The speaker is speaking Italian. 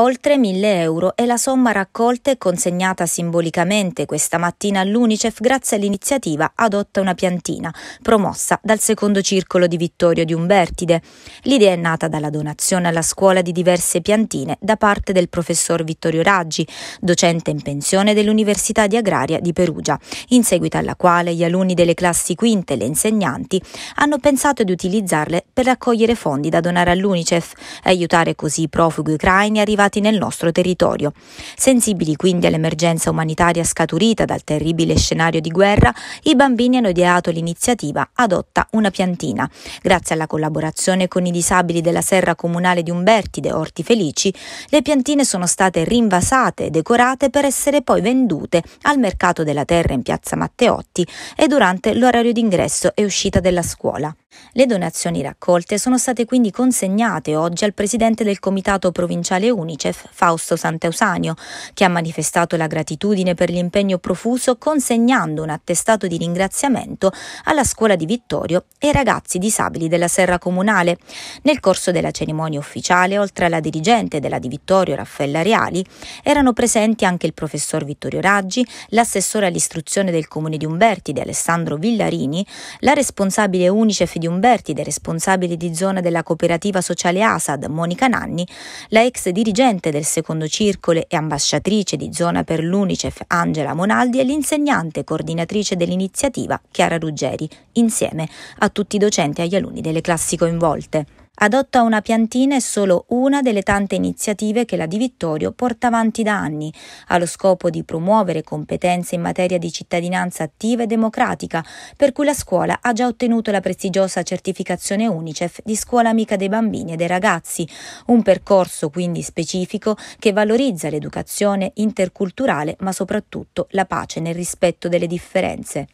Oltre 1000 euro è la somma raccolta e consegnata simbolicamente questa mattina all'Unicef grazie all'iniziativa Adotta una piantina, promossa dal secondo circolo di Vittorio di Umbertide. L'idea è nata dalla donazione alla scuola di diverse piantine da parte del professor Vittorio Raggi, docente in pensione dell'Università di Agraria di Perugia, in seguito alla quale gli alunni delle classi quinte e le insegnanti hanno pensato di utilizzarle per raccogliere fondi da donare all'Unicef e aiutare così i profughi ucraini arrivati entrati nel nostro territorio. Sensibili quindi all'emergenza umanitaria scaturita dal terribile scenario di guerra, i bambini hanno ideato l'iniziativa Adotta una piantina. Grazie alla collaborazione con i disabili della Serra Comunale di Umbertide, Orti Felici, le piantine sono state rinvasate e decorate per essere poi vendute al mercato della terra in piazza Matteotti e durante l'orario d'ingresso e uscita della scuola. Le donazioni raccolte sono state quindi consegnate oggi al presidente del comitato provinciale UNICEF, Fausto Sant'Eusanio, che ha manifestato la gratitudine per l'impegno profuso consegnando un attestato di ringraziamento alla scuola di Vittorio e ai ragazzi disabili della Serra Comunale. Nel corso della cerimonia ufficiale, oltre alla dirigente della di Vittorio Raffaella Reali, erano presenti anche il professor Vittorio Raggi, l'assessore all'istruzione del comune di Umberti di Alessandro Villarini, la responsabile UNICEF di di Umbertide, responsabile di zona della cooperativa sociale Asad, Monica Nanni, la ex dirigente del secondo circolo e ambasciatrice di zona per l'Unicef Angela Monaldi e l'insegnante coordinatrice dell'iniziativa Chiara Ruggeri, insieme a tutti i docenti e agli alunni delle classi coinvolte adotta una piantina è solo una delle tante iniziative che la Di Vittorio porta avanti da anni, allo scopo di promuovere competenze in materia di cittadinanza attiva e democratica, per cui la scuola ha già ottenuto la prestigiosa certificazione UNICEF di scuola amica dei bambini e dei ragazzi, un percorso quindi specifico che valorizza l'educazione interculturale ma soprattutto la pace nel rispetto delle differenze.